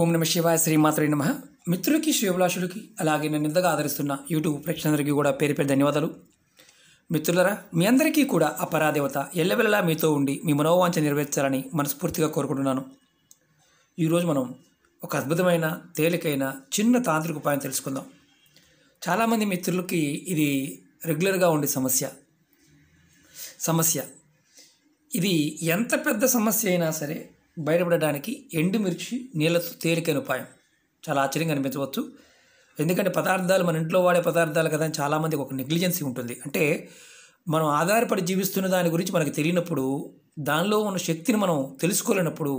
ఓం నమ శివాయ శ్రీమాత్రి నమ మిత్రులకి శ్రేభిలాషులకి అలాగే నన్ను ఇంతగా ఆదరిస్తున్న యూట్యూబ్ ప్రేక్షకులందరికీ కూడా పేరు పేరు ధన్యవాదాలు మిత్రులరా మీ అందరికీ కూడా అపరాదేవత ఎల్లవెల్లలా మీతో ఉండి మీ మనోవాంఛ నెరవేర్చాలని మనస్ఫూర్తిగా కోరుకుంటున్నాను ఈరోజు మనం ఒక అద్భుతమైన తేలికైన చిన్న తాంత్రిక ఉపాయం తెలుసుకుందాం చాలామంది మిత్రులకి ఇది రెగ్యులర్గా ఉండే సమస్య సమస్య ఇది ఎంత పెద్ద సమస్య అయినా సరే బయటపడడానికి ఎండుమిర్చి నీళ్ళతో తేలికైన ఉపాయం చాలా ఆశ్చర్యంగా అనిపించవచ్చు ఎందుకంటే పదార్థాలు మన ఇంట్లో వాడే పదార్థాలు కదా అని చాలామందికి ఒక నెగ్లిజెన్సీ ఉంటుంది అంటే మనం ఆధారపడి జీవిస్తున్న దాని గురించి మనకు తెలియనప్పుడు దానిలో ఉన్న శక్తిని మనం తెలుసుకోలేనప్పుడు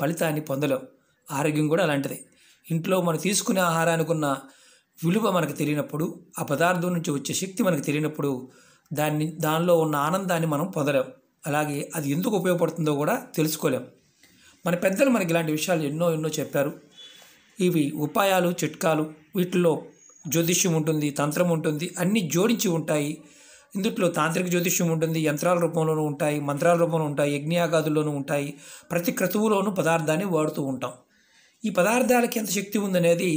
ఫలితాన్ని పొందలేం ఆరోగ్యం కూడా అలాంటిదే ఇంట్లో మనం తీసుకునే ఆహారానికి ఉన్న విలువ మనకు తెలియనప్పుడు ఆ పదార్థం నుంచి వచ్చే శక్తి మనకు తెలియనప్పుడు దాన్ని దానిలో ఉన్న ఆనందాన్ని మనం పొందలేం అలాగే అది ఎందుకు ఉపయోగపడుతుందో కూడా తెలుసుకోలేం మన పెద్దలు మనకి ఇలాంటి విషయాలు ఎన్నో ఎన్నో చెప్పారు ఇవి ఉపాయాలు చిట్కాలు వీటిలో జ్యోతిష్యం ఉంటుంది తంత్రం ఉంటుంది అన్నీ జోడించి ఉంటాయి ఇందుట్లో తాంత్రిక జ్యోతిష్యం ఉంటుంది యంత్రాల రూపంలోనూ ఉంటాయి మంత్రాల రూపంలో ఉంటాయి యజ్ఞాగాదుల్లోనూ ఉంటాయి ప్రతి క్రతువులోనూ పదార్థాన్ని వాడుతూ ఉంటాం ఈ పదార్థాలకి ఎంత శక్తి ఉందనేది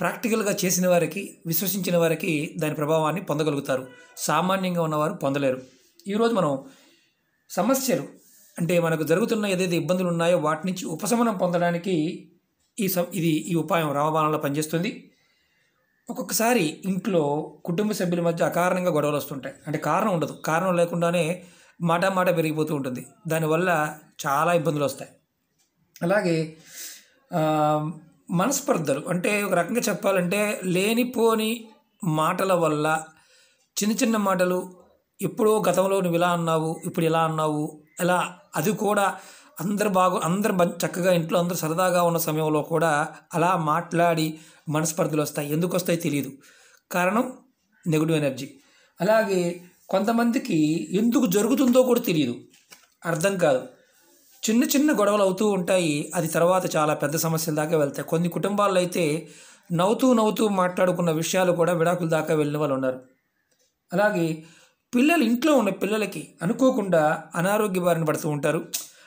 ప్రాక్టికల్గా చేసిన వారికి విశ్వసించిన వారికి దాని ప్రభావాన్ని పొందగలుగుతారు సామాన్యంగా ఉన్నవారు పొందలేరు ఈరోజు మనం సమస్యలు అంటే మనకు జరుగుతున్న ఏదైతే ఇబ్బందులు ఉన్నాయో వాటి నుంచి ఉపశమనం పొందడానికి ఈ ఇది ఈ ఉపాయం రామబాణంలో పనిచేస్తుంది ఒక్కొక్కసారి ఇంట్లో కుటుంబ సభ్యుల మధ్య అకారణంగా గొడవలు వస్తుంటాయి అంటే కారణం ఉండదు కారణం లేకుండానే మాట మాట పెరిగిపోతూ ఉంటుంది దానివల్ల చాలా ఇబ్బందులు వస్తాయి అలాగే మనస్పర్ధలు అంటే ఒక రకంగా చెప్పాలంటే లేనిపోని మాటల వల్ల చిన్న చిన్న మాటలు ఎప్పుడో గతంలో నువ్వు ఇలా అన్నావు ఇప్పుడు ఇలా అన్నావు ఇలా అది కూడా అందరు బాగు అందరు చక్కగా ఇంట్లో అందరు సరదాగా ఉన్న సమయంలో కూడా అలా మాట్లాడి మనస్పర్ధలు వస్తాయి ఎందుకు వస్తాయి తెలియదు కారణం నెగిటివ్ ఎనర్జీ అలాగే కొంతమందికి ఎందుకు జరుగుతుందో కూడా తెలియదు అర్థం కాదు చిన్న చిన్న గొడవలు అవుతూ ఉంటాయి అది తర్వాత చాలా పెద్ద సమస్యల దాకా వెళ్తాయి కొన్ని కుటుంబాల్లో అయితే నవ్వుతూ నవ్వుతూ మాట్లాడుకున్న విషయాలు కూడా విడాకుల దాకా వెళ్ళిన వాళ్ళు ఉన్నారు అలాగే పిల్లలు ఇంట్లో ఉన్న పిల్లలకి అనుకోకుండా అనారోగ్య బారిన పడుతూ ఉంటారు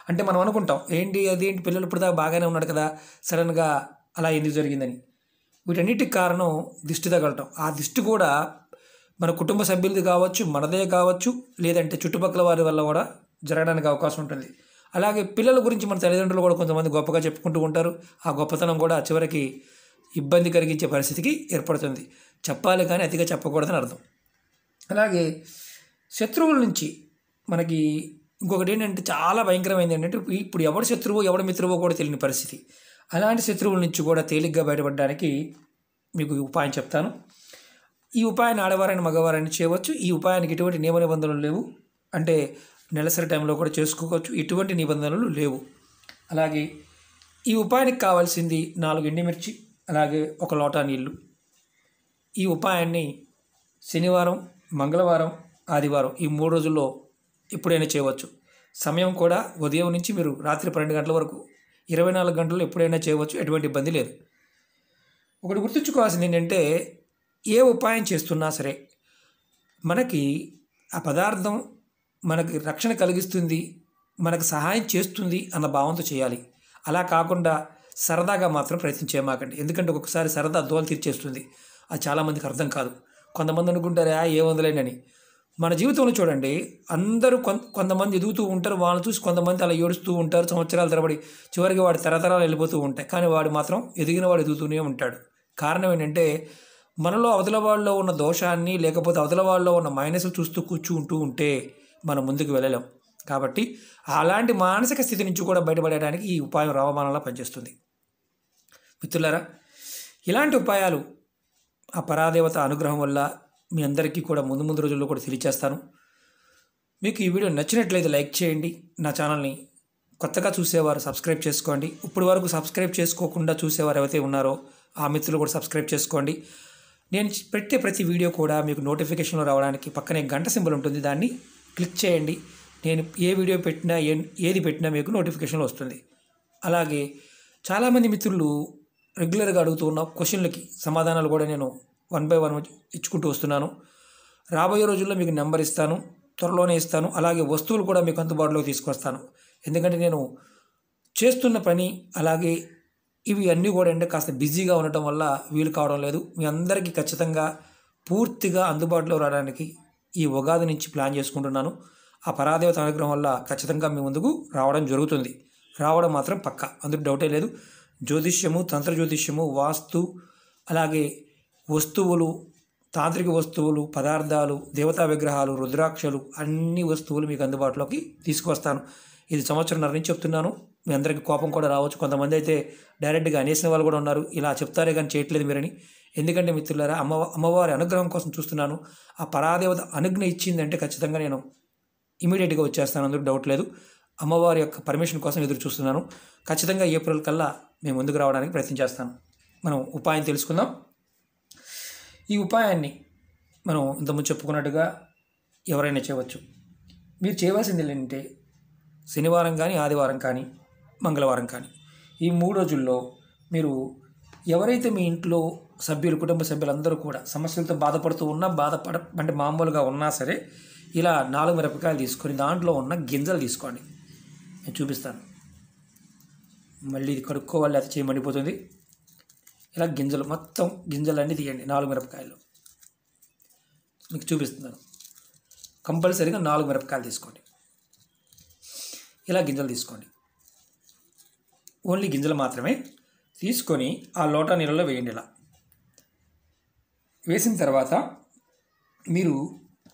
అంటే మనం అనుకుంటాం ఏంటి అదేంటి పిల్లలు ఇప్పుడు దాకా బాగానే ఉన్నాడు కదా సడన్గా అలా ఎందుకు జరిగిందని వీటన్నిటికి కారణం దిష్టి తగలటం ఆ దిష్టి కూడా మన కుటుంబ సభ్యులది కావచ్చు మనదే కావచ్చు లేదంటే చుట్టుపక్కల వారి వల్ల కూడా జరగడానికి అవకాశం ఉంటుంది అలాగే పిల్లల గురించి మన తల్లిదండ్రులు కూడా కొంతమంది గొప్పగా చెప్పుకుంటూ ఉంటారు ఆ గొప్పతనం కూడా చివరికి ఇబ్బంది కలిగించే పరిస్థితికి ఏర్పడుతుంది చెప్పాలి కానీ అతిగా చెప్పకూడదని అర్థం అలాగే శత్రువుల నుంచి మనకి ఇంకొకటి ఏంటంటే చాలా భయంకరమైంది ఏంటంటే ఇప్పుడు ఎవడు శత్రువు ఎవడు మిత్రువో కూడా తెలియని పరిస్థితి అలాంటి శత్రువుల నుంచి కూడా తేలిగ్గా బయటపడడానికి మీకు ఉపాయం చెప్తాను ఈ ఉపాయాన్ని ఆడవారైన మగవారైనా చేయవచ్చు ఈ ఉపాయానికి ఎటువంటి నియమ నిబంధనలు లేవు అంటే నెలసరి టైంలో కూడా చేసుకోవచ్చు ఎటువంటి నిబంధనలు లేవు అలాగే ఈ ఉపాయానికి కావాల్సింది నాలుగు ఎండిమిర్చి అలాగే ఒక లోటా నీళ్ళు ఈ ఉపాయాన్ని శనివారం మంగళవారం ఆదివారం ఈ మూడు రోజుల్లో ఎప్పుడైనా చేయవచ్చు సమయం కూడా ఉదయం నుంచి మీరు రాత్రి పన్నెండు గంటల వరకు ఇరవై నాలుగు గంటలు ఎప్పుడైనా చేయవచ్చు ఎటువంటి ఇబ్బంది లేదు ఒకటి గుర్తుంచుకోవాల్సింది ఏంటంటే ఏ ఉపాయం చేస్తున్నా సరే మనకి ఆ పదార్థం మనకి రక్షణ కలిగిస్తుంది మనకు సహాయం చేస్తుంది అన్న భావంతో చేయాలి అలా కాకుండా సరదాగా మాత్రం ప్రయత్నం చేయమాకండి ఎందుకంటే ఒక్కొక్కసారి సరదా దోలు తీర్చేస్తుంది అది చాలామందికి అర్థం కాదు కొంతమంది అనుకుంటారా వందలేనని మన జీవితంలో చూడండి అందరూ కొంతమంది ఎదుగుతూ ఉంటారు వాళ్ళని చూసి కొంతమంది అలా ఏడుస్తూ ఉంటారు సంవత్సరాల తరబడి చివరికి వాడు తరతరాలు వెళ్ళిపోతూ ఉంటాయి కానీ వాడు మాత్రం ఎదిగిన వాడు ఎదుగుతూనే ఉంటాడు కారణం ఏంటంటే మనలో అవతల వాళ్ళలో ఉన్న దోషాన్ని లేకపోతే అవతల వాళ్ళలో ఉన్న మైనస్లు చూస్తూ కూర్చుంటూ ఉంటే మనం ముందుకు వెళ్ళలేం కాబట్టి అలాంటి మానసిక స్థితి నుంచి కూడా బయటపడేయడానికి ఈ ఉపాయం రావమానంలా పనిచేస్తుంది మిత్రులారా ఇలాంటి ఉపాయాలు ఆ పరాదేవత అనుగ్రహం వల్ల మీ అందరికీ కూడా ముందు ముందు రోజుల్లో కూడా తెలియచేస్తాను మీకు ఈ వీడియో నచ్చినట్లయితే లైక్ చేయండి నా ఛానల్ని కొత్తగా చూసేవారు సబ్స్క్రైబ్ చేసుకోండి ఇప్పటి వరకు సబ్స్క్రైబ్ చేసుకోకుండా చూసేవారు ఎవరైతే ఉన్నారో ఆ మిత్రులు కూడా సబ్స్క్రైబ్ చేసుకోండి నేను పెట్టే ప్రతి వీడియో కూడా మీకు నోటిఫికేషన్లో రావడానికి పక్కనే గంట సింబల్ ఉంటుంది దాన్ని క్లిక్ చేయండి నేను ఏ వీడియో పెట్టినా ఏ ఏది పెట్టినా మీకు నోటిఫికేషన్లో వస్తుంది అలాగే చాలామంది మిత్రులు రెగ్యులర్గా అడుగుతున్న క్వశ్చన్లకి సమాధానాలు కూడా నేను వన్ బై వన్ ఇచ్చుకుంటూ వస్తున్నాను రాబోయే రోజుల్లో మీకు నెంబర్ ఇస్తాను త్వరలోనే ఇస్తాను అలాగే వస్తువులు కూడా మీకు అందుబాటులోకి తీసుకొస్తాను ఎందుకంటే నేను చేస్తున్న పని అలాగే ఇవి అన్నీ కూడా అంటే కాస్త బిజీగా ఉండటం వల్ల వీలు కావడం లేదు మీ అందరికీ ఖచ్చితంగా పూర్తిగా అందుబాటులో రావడానికి ఈ ఉగాది నుంచి ప్లాన్ చేసుకుంటున్నాను ఆ పరాదేవత అనుగ్రహం వల్ల ఖచ్చితంగా మీ ముందుకు రావడం జరుగుతుంది రావడం మాత్రం పక్క అందుకు డౌటే లేదు జ్యోతిష్యము తంత్ర జ్యోతిష్యము వాస్తు అలాగే వస్తువులు తాంత్రిక వస్తువులు పదార్థాలు దేవతా విగ్రహాలు రుద్రాక్షలు అన్ని వస్తువులు మీకు అందుబాటులోకి తీసుకువస్తాను ఇది సంవత్సరంన్నర నుంచి చెప్తున్నాను మీ అందరికీ కోపం కూడా రావచ్చు కొంతమంది అయితే డైరెక్ట్గా అనేసిన వాళ్ళు కూడా ఉన్నారు ఇలా చెప్తారే కానీ చేయట్లేదు మీరని ఎందుకంటే మిత్రులారా అమ్మ అమ్మవారి అనుగ్రహం కోసం చూస్తున్నాను ఆ పరాదేవత అనుజ్ఞ ఇచ్చిందంటే ఖచ్చితంగా నేను ఇమీడియట్గా వచ్చేస్తాను అందుకు డౌట్ లేదు అమ్మవారి యొక్క పర్మిషన్ కోసం ఎదురు చూస్తున్నాను ఖచ్చితంగా ఏప్రిల్ కల్లా మేము ముందుకు రావడానికి ప్రయత్నం చేస్తాను మనం ఉపాయం తెలుసుకుందాం ఈ ఉపాయాన్ని మనం ఇంతకుముందు చెప్పుకున్నట్టుగా ఎవరైనా చేయవచ్చు మీరు చేయవలసింది ఏంటంటే శనివారం కానీ ఆదివారం కానీ మంగళవారం కానీ ఈ మూడు రోజుల్లో మీరు ఎవరైతే మీ ఇంట్లో సభ్యులు కుటుంబ సభ్యులందరూ కూడా సమస్యలతో బాధపడుతూ ఉన్నా బాధపడ అంటే మామూలుగా ఉన్నా సరే ఇలా నాలుగు మిరపకాయలు తీసుకొని దాంట్లో ఉన్న గింజలు తీసుకోండి నేను చూపిస్తాను మళ్ళీ ఇది కడుక్కోవాలి అది చేయమండిపోతుంది ఇలా గింజలు మొత్తం గింజలన్నీ తీయండి నాలుగు మిరపకాయలు మీకు చూపిస్తున్నాను కంపల్సరీగా నాలుగు మిరపకాయలు తీసుకోండి ఇలా గింజలు తీసుకోండి ఓన్లీ గింజలు మాత్రమే తీసుకొని ఆ లోటా నీళ్ళలో వేయండి ఇలా వేసిన తర్వాత మీరు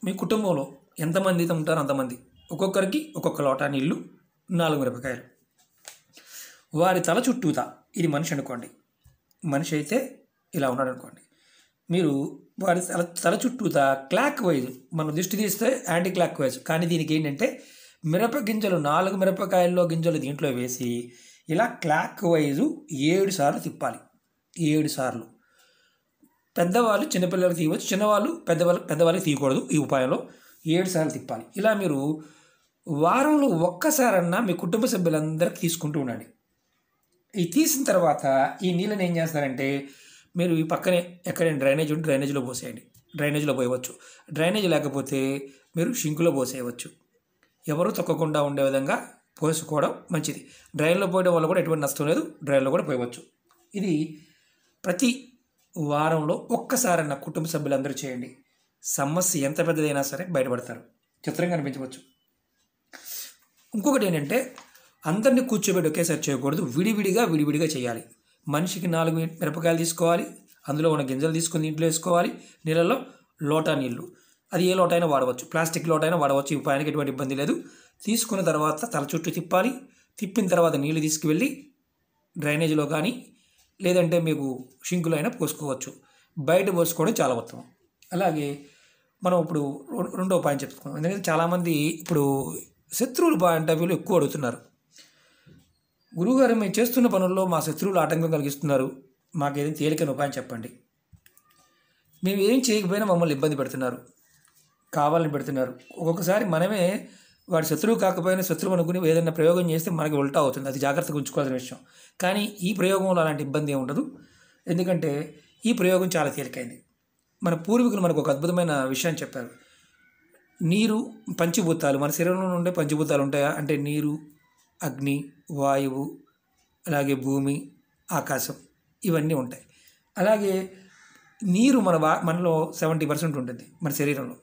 మీ కుటుంబంలో ఎంతమంది అయితే ఉంటారో అంతమంది ఒక్కొక్కరికి ఒక్కొక్క లోటా నీళ్ళు నాలుగు మిరపకాయలు వారి తల చుట్టూత ఇది మనిషి అనుకోండి మనిషి అయితే ఇలా ఉన్నాడు అనుకోండి మీరు వారి తల తల చుట్టూత క్లాక్ వైజ్ మనం దృష్టి తీస్తే యాంటీ క్లాక్ వైజ్ కానీ దీనికి ఏంటంటే మిరప గింజలు నాలుగు మిరపకాయల్లో గింజలు దీంట్లో వేసి ఇలా క్లాక్ వైజు ఏడు సార్లు తిప్పాలి ఏడు సార్లు పెద్దవాళ్ళు చిన్నపిల్లలకు తీయవచ్చు చిన్నవాళ్ళు పెద్దవాళ్ళు పెద్దవాళ్ళకి తీయకూడదు ఈ ఉపాయంలో ఏడు సార్లు తిప్పాలి ఇలా మీరు వారంలో ఒక్కసారన్నా మీ కుటుంబ సభ్యులందరికీ తీసుకుంటూ ఉండండి ఈ తీసిన తర్వాత ఈ నీళ్ళని ఏం చేస్తారంటే మీరు ఈ పక్కనే ఎక్కడైనా డ్రైనేజ్ ఉంటే డ్రైనేజ్లో పోసేయండి డ్రైనేజ్లో పోయవచ్చు డ్రైనేజ్ లేకపోతే మీరు షింకులో పోసేయవచ్చు ఎవరు తొక్కకుండా ఉండే విధంగా పోసుకోవడం మంచిది డ్రైన్లో పోయడం వల్ల కూడా ఎటువంటి నష్టం లేదు డ్రైన్లో కూడా పోయవచ్చు ఇది ప్రతి వారంలో ఒక్కసారన్న కుటుంబ సభ్యులందరూ చేయండి సమస్య ఎంత పెద్దదైనా సరే బయటపడతారు చిత్రంగా అనిపించవచ్చు ఇంకొకటి ఏంటంటే అందరినీ కూర్చోబెట్టి ఒకేసారి చేయకూడదు విడివిడిగా విడివిడిగా చేయాలి మనిషికి నాలుగు మిరపకాయలు తీసుకోవాలి అందులో ఉన్న గింజలు తీసుకుని ఇంట్లో వేసుకోవాలి నీళ్ళలో లోటా నీళ్ళు అది ఏ లోటైనా వాడవచ్చు ప్లాస్టిక్ లోటైనా వాడవచ్చు ఈ పైనకి ఎటువంటి ఇబ్బంది లేదు తీసుకున్న తర్వాత తల చుట్టూ తిప్పాలి తిప్పిన తర్వాత నీళ్ళు తీసుకువెళ్ళి డ్రైనేజీలో కానీ లేదంటే మీకు షింకులో అయినా పోసుకోవచ్చు బయట పోసుకోవడం చాలా ఉత్తమం అలాగే మనం ఇప్పుడు రెండో పాయింట్ చెప్పుకున్నాం ఎందుకంటే చాలామంది ఇప్పుడు శత్రువులు పాయింట్ ఆఫ్ ఎక్కువ అడుగుతున్నారు గురువుగారు మేము చేస్తున్న పనుల్లో మా శత్రువులు ఆటంకం కలిగిస్తున్నారు మాకు ఏదైనా తేలికైన ఉపాయం చెప్పండి మేము ఏం చేయకపోయినా మమ్మల్ని ఇబ్బంది పెడుతున్నారు కావాలని పెడుతున్నారు ఒక్కొక్కసారి మనమే వాడి శత్రువు కాకపోయినా శత్రువు అనుకుని ఏదైనా ప్రయోగం చేస్తే మనకి ఉల్టా అవుతుంది అది జాగ్రత్తగా ఉంచుకోవాల్సిన విషయం కానీ ఈ ప్రయోగంలో అలాంటి ఇబ్బంది ఉండదు ఎందుకంటే ఈ ప్రయోగం చాలా తేలికైంది మన పూర్వీకులు మనకు ఒక అద్భుతమైన విషయాన్ని చెప్పారు నీరు పంచభూతాలు మన శరీరంలో ఉండే పంచభూతాలు ఉంటాయా అంటే నీరు అగ్ని వాయువు అలాగే భూమి ఆకాశం ఇవన్నీ ఉంటాయి అలాగే నీరు మన వా మనలో సెవెంటీ పర్సెంట్ ఉంటుంది మన శరీరంలో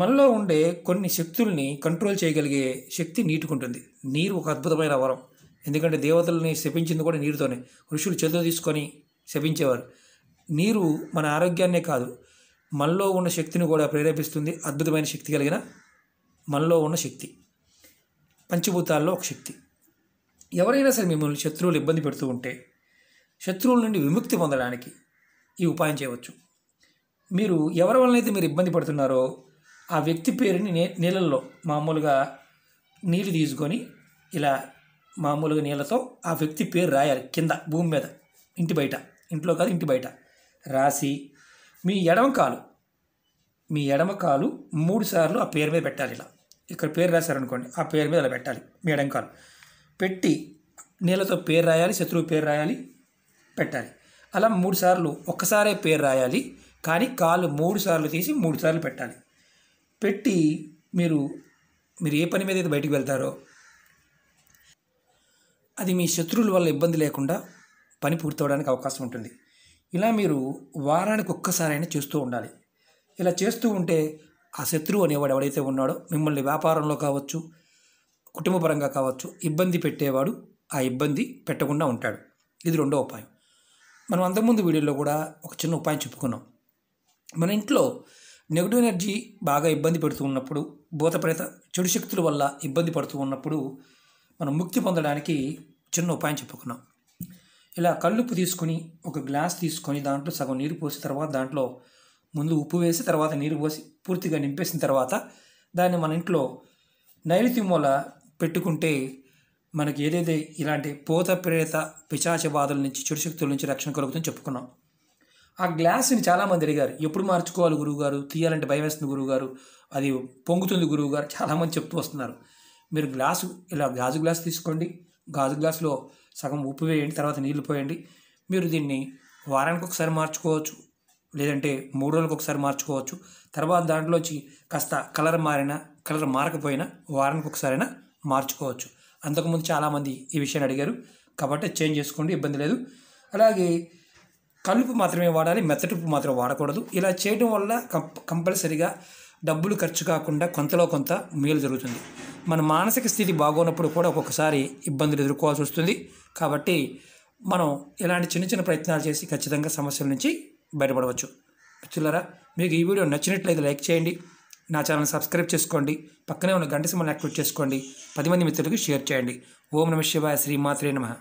మనలో ఉండే కొన్ని శక్తుల్ని కంట్రోల్ చేయగలిగే శక్తి నీటుకుంటుంది నీరు ఒక అద్భుతమైన వరం ఎందుకంటే దేవతల్ని శపించింది కూడా నీరుతోనే ఋషులు చదువు తీసుకొని శపించేవారు నీరు మన ఆరోగ్యాన్నే కాదు మనలో ఉన్న శక్తిని కూడా ప్రేరేపిస్తుంది అద్భుతమైన శక్తి కలిగిన మనలో ఉన్న శక్తి పంచభూతాల్లో ఒక శక్తి ఎవరైనా సరే మిమ్మల్ని శత్రువులు ఇబ్బంది పెడుతూ ఉంటే శత్రువుల నుండి విముక్తి పొందడానికి ఈ ఉపాయం చేయవచ్చు మీరు ఎవరి వలనైతే మీరు ఇబ్బంది పడుతున్నారో ఆ వ్యక్తి పేరుని నే నీళ్ళల్లో మామూలుగా నీళ్ళు తీసుకొని ఇలా మామూలుగా నీళ్ళతో ఆ వ్యక్తి పేరు రాయాలి కింద భూమి మీద ఇంటి బయట ఇంట్లో కాదు ఇంటి బయట రాసి మీ ఎడమ కాలు మీ ఎడమ కాలు మూడు సార్లు ఆ పేరు మీద పెట్టాలి ఇలా ఇక్కడ పేరు రాశారనుకోండి ఆ పేరు మీద అలా పెట్టాలి మేడంకాలు పెట్టి నీళ్ళతో పేరు రాయాలి శత్రువు పేరు రాయాలి పెట్టాలి అలా మూడు సార్లు ఒక్కసారే పేరు రాయాలి కానీ కాలు మూడు సార్లు తీసి మూడు సార్లు పెట్టాలి పెట్టి మీరు మీరు ఏ పని మీద అయితే బయటికి వెళ్తారో అది మీ శత్రువుల వల్ల ఇబ్బంది లేకుండా పని పూర్తవడానికి అవకాశం ఉంటుంది ఇలా మీరు వారానికి ఒక్కసారైనా చేస్తూ ఉండాలి ఇలా చేస్తూ ఉంటే ఆ శత్రువు అనేవాడు ఎవడైతే ఉన్నాడో మిమ్మల్ని వ్యాపారంలో కావచ్చు కుటుంబపరంగా కావచ్చు ఇబ్బంది పెట్టేవాడు ఆ ఇబ్బంది పెట్టకుండా ఉంటాడు ఇది రెండో ఉపాయం మనం అంతకుముందు వీడియోలో కూడా ఒక చిన్న ఉపాయం చెప్పుకున్నాం మన ఇంట్లో నెగిటివ్ ఎనర్జీ బాగా ఇబ్బంది పెడుతూ ఉన్నప్పుడు భూతప్రేత చెడు శక్తుల వల్ల ఇబ్బంది పడుతూ ఉన్నప్పుడు మనం ముక్తి పొందడానికి చిన్న ఉపాయం చెప్పుకున్నాం ఇలా కళ్ళుప్పు తీసుకుని ఒక గ్లాస్ తీసుకొని దాంట్లో సగం నీరు పోసిన తర్వాత దాంట్లో ముందు ఉప్పు వేసి తర్వాత నీరు పోసి పూర్తిగా నింపేసిన తర్వాత దాన్ని మన ఇంట్లో నైరుతి మూల పెట్టుకుంటే మనకి ఏదైతే ఇలాంటి పోత ప్రేత పిచాచ బాధల నుంచి శక్తుల నుంచి రక్షణ కలుగుతుందని చెప్పుకున్నాం ఆ గ్లాస్ని చాలామంది అడిగారు ఎప్పుడు మార్చుకోవాలి గురువుగారు తీయాలంటే భయం వేస్తుంది గురువుగారు అది పొంగుతుంది గురువుగారు చాలామంది చెప్తూ వస్తున్నారు మీరు గ్లాసు ఇలా గాజు గ్లాస్ తీసుకోండి గాజు గ్లాసులో సగం ఉప్పు వేయండి తర్వాత నీళ్లు పోయండి మీరు దీన్ని వారానికి ఒకసారి మార్చుకోవచ్చు లేదంటే మూడు రోజులకు ఒకసారి మార్చుకోవచ్చు తర్వాత దాంట్లోంచి కాస్త కలర్ మారినా కలర్ మారకపోయినా వారానికి ఒకసారైనా మార్చుకోవచ్చు అంతకుముందు చాలామంది ఈ విషయాన్ని అడిగారు కాబట్టి చేంజ్ చేసుకోండి ఇబ్బంది లేదు అలాగే కలుపు మాత్రమే వాడాలి ఉప్పు మాత్రం వాడకూడదు ఇలా చేయడం వల్ల కంపల్సరిగా డబ్బులు ఖర్చు కాకుండా కొంతలో కొంత మేలు జరుగుతుంది మన మానసిక స్థితి బాగోనప్పుడు కూడా ఒక్కొక్కసారి ఇబ్బందులు ఎదుర్కోవాల్సి వస్తుంది కాబట్టి మనం ఇలాంటి చిన్న చిన్న ప్రయత్నాలు చేసి ఖచ్చితంగా సమస్యల నుంచి బయటపడవచ్చు మిత్రులరా మీకు ఈ వీడియో నచ్చినట్లయితే లైక్ చేయండి నా ఛానల్ సబ్స్క్రైబ్ చేసుకోండి పక్కనే ఉన్న గంట సింబల్ యాక్టివేట్ చేసుకోండి పది మంది మిత్రులకు షేర్ చేయండి ఓం నమ శివాయ శ్రీమాత్రే నమ